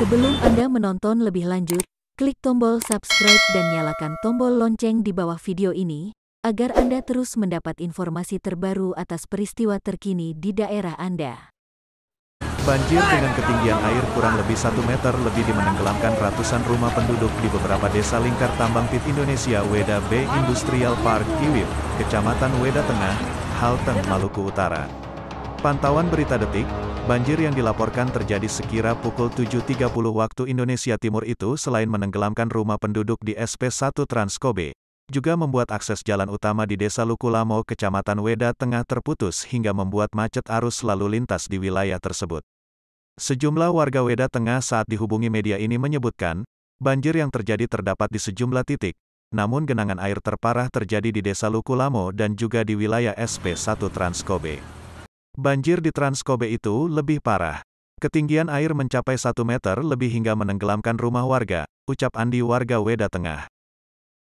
Sebelum Anda menonton lebih lanjut, klik tombol subscribe dan nyalakan tombol lonceng di bawah video ini, agar Anda terus mendapat informasi terbaru atas peristiwa terkini di daerah Anda. Banjir dengan ketinggian air kurang lebih 1 meter lebih dimenenggelamkan ratusan rumah penduduk di beberapa desa lingkar tambang PIT Indonesia Weda B Industrial Park Iwip, Kecamatan Weda Tengah, Halteng, Maluku Utara. Pantauan Berita Detik, banjir yang dilaporkan terjadi sekira pukul 7.30 waktu Indonesia Timur itu selain menenggelamkan rumah penduduk di SP1 Transkobe, juga membuat akses jalan utama di Desa Lukulamo, Kecamatan Weda Tengah terputus hingga membuat macet arus lalu lintas di wilayah tersebut. Sejumlah warga Weda Tengah saat dihubungi media ini menyebutkan, banjir yang terjadi terdapat di sejumlah titik, namun genangan air terparah terjadi di Desa Lukulamo dan juga di wilayah SP1 Transkobe. Banjir di Transkobe itu lebih parah. Ketinggian air mencapai 1 meter lebih hingga menenggelamkan rumah warga, ucap Andi warga Weda Tengah.